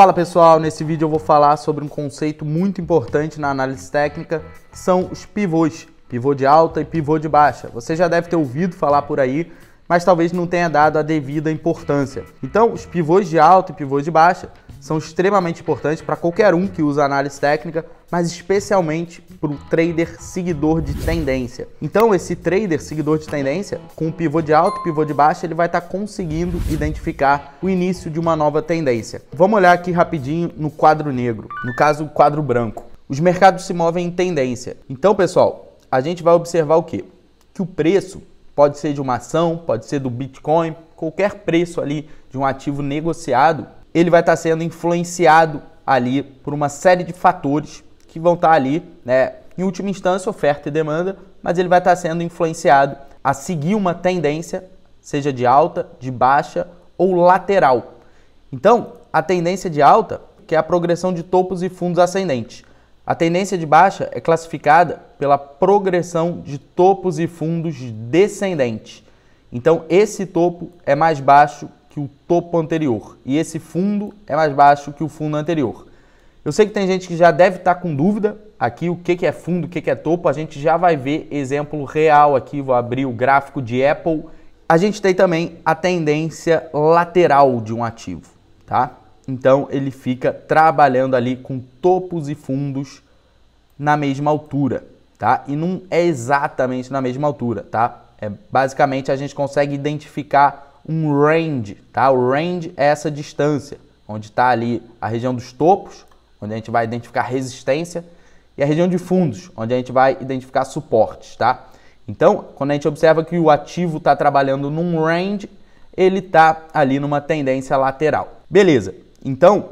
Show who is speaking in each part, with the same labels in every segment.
Speaker 1: Fala pessoal, nesse vídeo eu vou falar sobre um conceito muito importante na análise técnica, que são os pivôs, pivô de alta e pivô de baixa. Você já deve ter ouvido falar por aí, mas talvez não tenha dado a devida importância. Então, os pivôs de alta e pivôs de baixa são extremamente importantes para qualquer um que usa análise técnica, mas especialmente para o trader seguidor de tendência. Então, esse trader seguidor de tendência, com o pivô de alto e pivô de baixa, ele vai estar tá conseguindo identificar o início de uma nova tendência. Vamos olhar aqui rapidinho no quadro negro, no caso, o quadro branco. Os mercados se movem em tendência. Então, pessoal, a gente vai observar o quê? Que o preço pode ser de uma ação, pode ser do Bitcoin, qualquer preço ali de um ativo negociado, ele vai estar sendo influenciado ali por uma série de fatores que vão estar ali, né, em última instância, oferta e demanda, mas ele vai estar sendo influenciado a seguir uma tendência, seja de alta, de baixa ou lateral. Então, a tendência de alta, que é a progressão de topos e fundos ascendentes. A tendência de baixa é classificada pela progressão de topos e fundos descendente. Então, esse topo é mais baixo que o topo anterior e esse fundo é mais baixo que o fundo anterior. Eu sei que tem gente que já deve estar tá com dúvida aqui o que é fundo, o que é topo. A gente já vai ver exemplo real aqui. Vou abrir o gráfico de Apple. A gente tem também a tendência lateral de um ativo, tá? Então ele fica trabalhando ali com topos e fundos na mesma altura, tá? E não é exatamente na mesma altura, tá? É, basicamente a gente consegue identificar um range, tá? O range é essa distância, onde está ali a região dos topos, onde a gente vai identificar resistência, e a região de fundos, onde a gente vai identificar suportes, tá? Então, quando a gente observa que o ativo está trabalhando num range, ele está ali numa tendência lateral. Beleza. Então,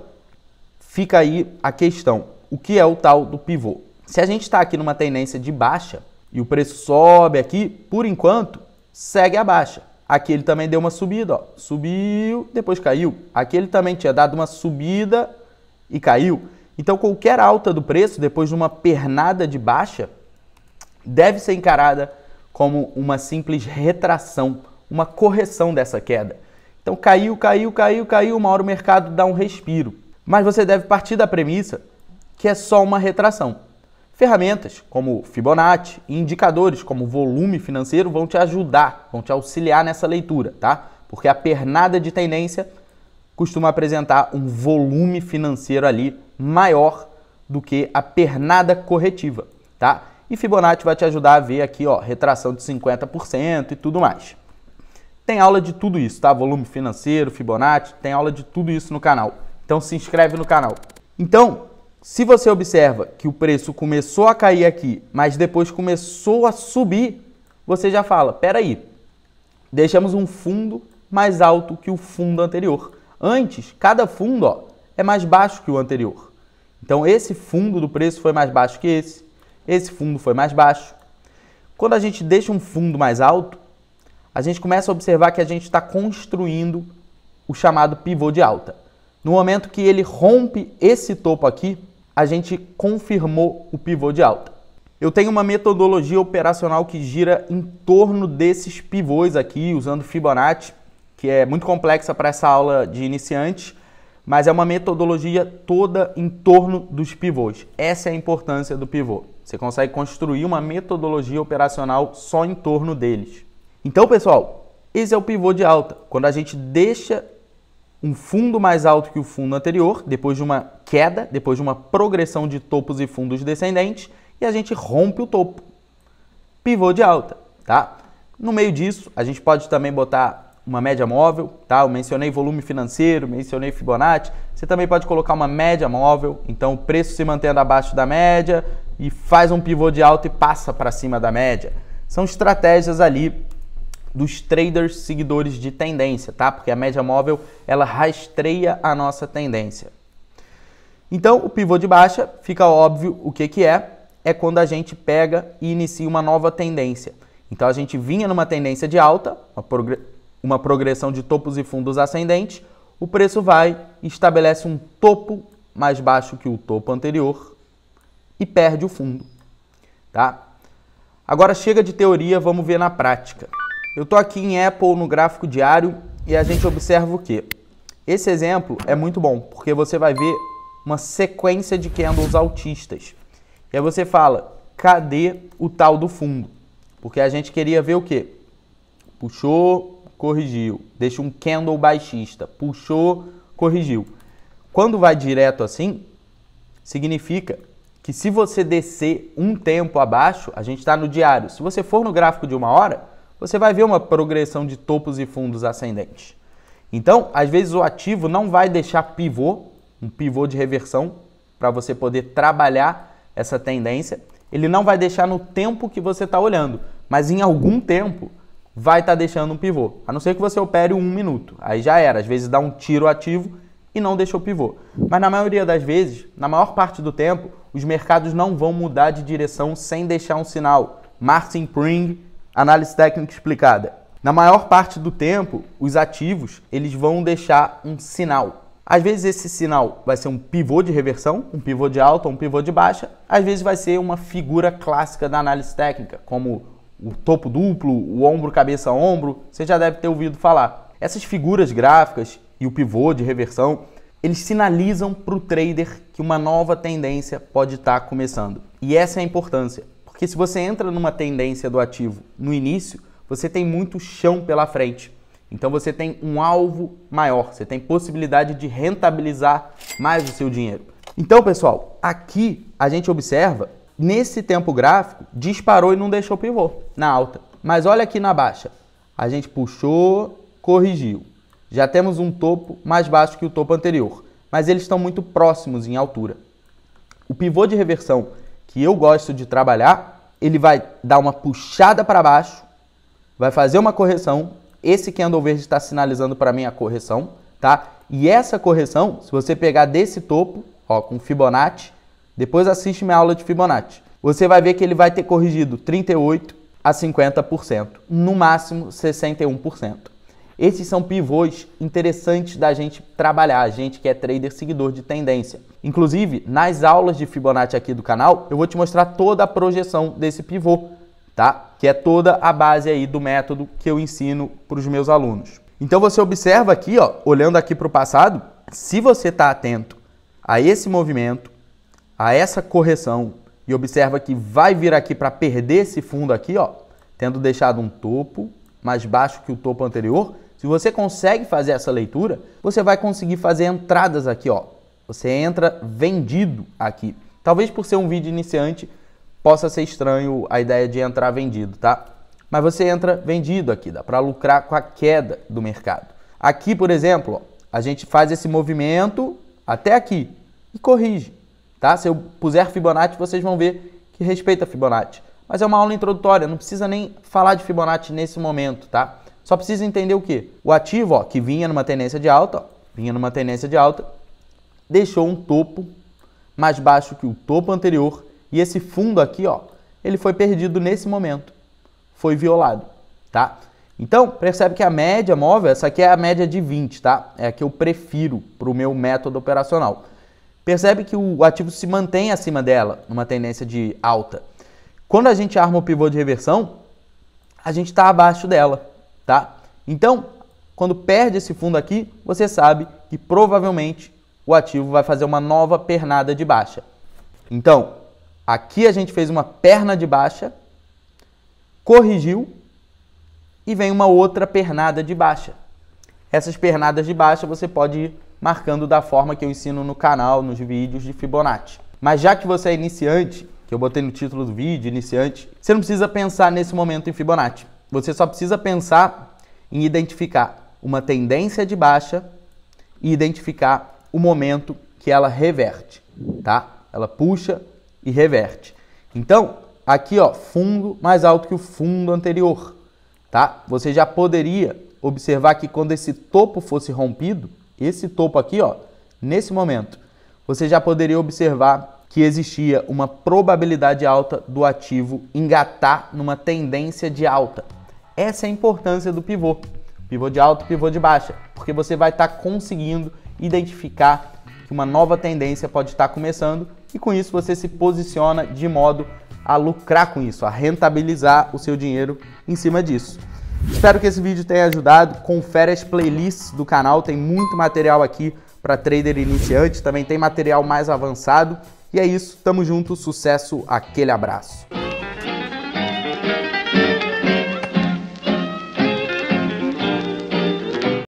Speaker 1: fica aí a questão: o que é o tal do pivô? Se a gente está aqui numa tendência de baixa e o preço sobe aqui, por enquanto, segue a baixa. Aqui ele também deu uma subida, ó. subiu, depois caiu. Aqui ele também tinha dado uma subida e caiu. Então, qualquer alta do preço, depois de uma pernada de baixa, deve ser encarada como uma simples retração, uma correção dessa queda. Então caiu, caiu, caiu, caiu, uma hora o mercado dá um respiro. Mas você deve partir da premissa que é só uma retração. Ferramentas como Fibonacci e indicadores como volume financeiro vão te ajudar, vão te auxiliar nessa leitura, tá? Porque a pernada de tendência costuma apresentar um volume financeiro ali maior do que a pernada corretiva, tá? E Fibonacci vai te ajudar a ver aqui, ó, retração de 50% e tudo mais. Tem aula de tudo isso, tá? Volume financeiro, Fibonacci, tem aula de tudo isso no canal. Então se inscreve no canal. Então, se você observa que o preço começou a cair aqui, mas depois começou a subir, você já fala, peraí, deixamos um fundo mais alto que o fundo anterior. Antes, cada fundo ó, é mais baixo que o anterior. Então, esse fundo do preço foi mais baixo que esse, esse fundo foi mais baixo. Quando a gente deixa um fundo mais alto, a gente começa a observar que a gente está construindo o chamado pivô de alta. No momento que ele rompe esse topo aqui, a gente confirmou o pivô de alta. Eu tenho uma metodologia operacional que gira em torno desses pivôs aqui, usando Fibonacci, que é muito complexa para essa aula de iniciantes, mas é uma metodologia toda em torno dos pivôs. Essa é a importância do pivô. Você consegue construir uma metodologia operacional só em torno deles. Então, pessoal, esse é o pivô de alta. Quando a gente deixa um fundo mais alto que o fundo anterior, depois de uma queda, depois de uma progressão de topos e fundos descendentes, e a gente rompe o topo. Pivô de alta, tá? No meio disso, a gente pode também botar uma média móvel, tá? Eu mencionei volume financeiro, mencionei Fibonacci. Você também pode colocar uma média móvel, então o preço se mantendo abaixo da média e faz um pivô de alta e passa para cima da média. São estratégias ali dos traders seguidores de tendência, tá? Porque a média móvel ela rastreia a nossa tendência. Então, o pivô de baixa fica óbvio o que, que é. É quando a gente pega e inicia uma nova tendência. Então, a gente vinha numa tendência de alta, uma, uma progressão de topos e fundos ascendentes. O preço vai, estabelece um topo mais baixo que o topo anterior e perde o fundo. Tá? Agora chega de teoria, vamos ver na prática. Eu estou aqui em Apple no gráfico diário e a gente observa o que? Esse exemplo é muito bom, porque você vai ver uma sequência de candles altistas. E aí você fala, cadê o tal do fundo? Porque a gente queria ver o que? Puxou, corrigiu. Deixa um candle baixista. Puxou, corrigiu. Quando vai direto assim, significa que se você descer um tempo abaixo, a gente está no diário. Se você for no gráfico de uma hora, você vai ver uma progressão de topos e fundos ascendente. Então, às vezes o ativo não vai deixar pivô, um pivô de reversão, para você poder trabalhar essa tendência. Ele não vai deixar no tempo que você está olhando, mas em algum tempo vai estar tá deixando um pivô. A não ser que você opere um minuto. Aí já era. Às vezes dá um tiro ativo e não deixou pivô. Mas na maioria das vezes, na maior parte do tempo, os mercados não vão mudar de direção sem deixar um sinal. Martin Pring Análise técnica explicada. Na maior parte do tempo, os ativos eles vão deixar um sinal. Às vezes esse sinal vai ser um pivô de reversão, um pivô de alta, um pivô de baixa. Às vezes vai ser uma figura clássica da análise técnica, como o topo duplo, o ombro cabeça ombro. Você já deve ter ouvido falar. Essas figuras gráficas e o pivô de reversão, eles sinalizam para o trader que uma nova tendência pode estar tá começando. E essa é a importância. Porque se você entra numa tendência do ativo no início, você tem muito chão pela frente. Então você tem um alvo maior, você tem possibilidade de rentabilizar mais o seu dinheiro. Então, pessoal, aqui a gente observa, nesse tempo gráfico, disparou e não deixou pivô na alta. Mas olha aqui na baixa. A gente puxou, corrigiu. Já temos um topo mais baixo que o topo anterior, mas eles estão muito próximos em altura. O pivô de reversão que eu gosto de trabalhar, ele vai dar uma puxada para baixo, vai fazer uma correção. Esse candle verde está sinalizando para mim a correção, tá? E essa correção, se você pegar desse topo, ó, com Fibonacci, depois assiste minha aula de Fibonacci. Você vai ver que ele vai ter corrigido 38 a 50%, no máximo 61%. Esses são pivôs interessantes da gente trabalhar, a gente que é trader seguidor de tendência. Inclusive, nas aulas de Fibonacci aqui do canal, eu vou te mostrar toda a projeção desse pivô, tá? Que é toda a base aí do método que eu ensino para os meus alunos. Então você observa aqui, ó, olhando aqui para o passado, se você está atento a esse movimento, a essa correção e observa que vai vir aqui para perder esse fundo aqui, ó, tendo deixado um topo mais baixo que o topo anterior, se você consegue fazer essa leitura, você vai conseguir fazer entradas aqui, ó. Você entra vendido aqui. Talvez por ser um vídeo iniciante, possa ser estranho a ideia de entrar vendido, tá? Mas você entra vendido aqui, dá para lucrar com a queda do mercado. Aqui, por exemplo, ó, a gente faz esse movimento até aqui e corrige, tá? Se eu puser Fibonacci, vocês vão ver que respeita Fibonacci. Mas é uma aula introdutória, não precisa nem falar de Fibonacci nesse momento, tá? Só precisa entender o que O ativo, ó, que vinha numa tendência de alta, ó, vinha numa tendência de alta, deixou um topo mais baixo que o topo anterior e esse fundo aqui, ó, ele foi perdido nesse momento. Foi violado, tá? Então, percebe que a média móvel, essa aqui é a média de 20, tá? É a que eu prefiro para o meu método operacional. Percebe que o ativo se mantém acima dela, numa tendência de alta. Quando a gente arma o pivô de reversão, a gente está abaixo dela tá? Então, quando perde esse fundo aqui, você sabe que provavelmente o ativo vai fazer uma nova pernada de baixa. Então, aqui a gente fez uma perna de baixa, corrigiu e vem uma outra pernada de baixa. Essas pernadas de baixa você pode ir marcando da forma que eu ensino no canal, nos vídeos de Fibonacci. Mas já que você é iniciante, que eu botei no título do vídeo, iniciante, você não precisa pensar nesse momento em Fibonacci você só precisa pensar em identificar uma tendência de baixa e identificar o momento que ela reverte, tá? Ela puxa e reverte. Então, aqui ó, fundo mais alto que o fundo anterior, tá? Você já poderia observar que quando esse topo fosse rompido, esse topo aqui, ó, nesse momento, você já poderia observar que existia uma probabilidade alta do ativo engatar numa tendência de alta. Essa é a importância do pivô. Pivô de alto, pivô de baixa, porque você vai estar tá conseguindo identificar que uma nova tendência pode estar tá começando e com isso você se posiciona de modo a lucrar com isso, a rentabilizar o seu dinheiro em cima disso. Espero que esse vídeo tenha ajudado. Confere as playlists do canal, tem muito material aqui para trader iniciante, também tem material mais avançado. E é isso, tamo junto, sucesso, aquele abraço.